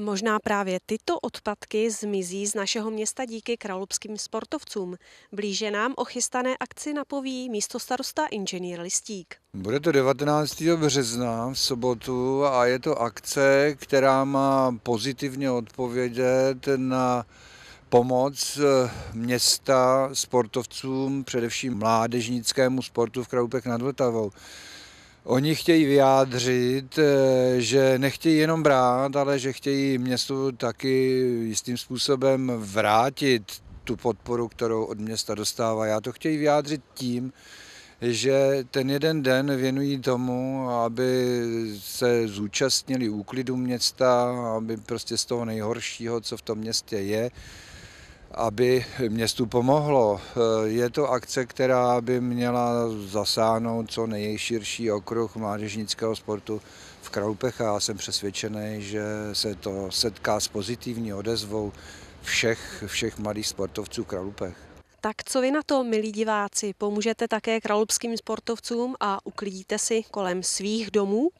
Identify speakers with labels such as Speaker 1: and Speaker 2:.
Speaker 1: Možná právě tyto odpadky zmizí z našeho města díky kralupským sportovcům. Blíže nám o chystané akci napoví místo starosta inženýr Listík.
Speaker 2: Bude to 19. března v sobotu a je to akce, která má pozitivně odpovědět na pomoc eh, města sportovcům, především mládežnickému sportu v Kralupech nad Vltavou. Oni chtějí vyjádřit, eh, že nechtějí jenom brát, ale že chtějí městu taky jistým způsobem vrátit tu podporu, kterou od města dostává. Já to chtějí vyjádřit tím, že ten jeden den věnují tomu, aby se zúčastnili úklidu města, aby prostě z toho nejhoršího, co v tom městě je, aby městu pomohlo. Eh, je to akce, která by měla zasáhnout co nejširší okruh mládežnického sportu v Kralupech a já jsem přesvědčený, že se to setká s pozitivní odezvou všech, všech mladých sportovců v Kralupech.
Speaker 1: Tak co vy na to, milí diváci? Pomůžete také kralupským sportovcům a uklidíte si kolem svých domů?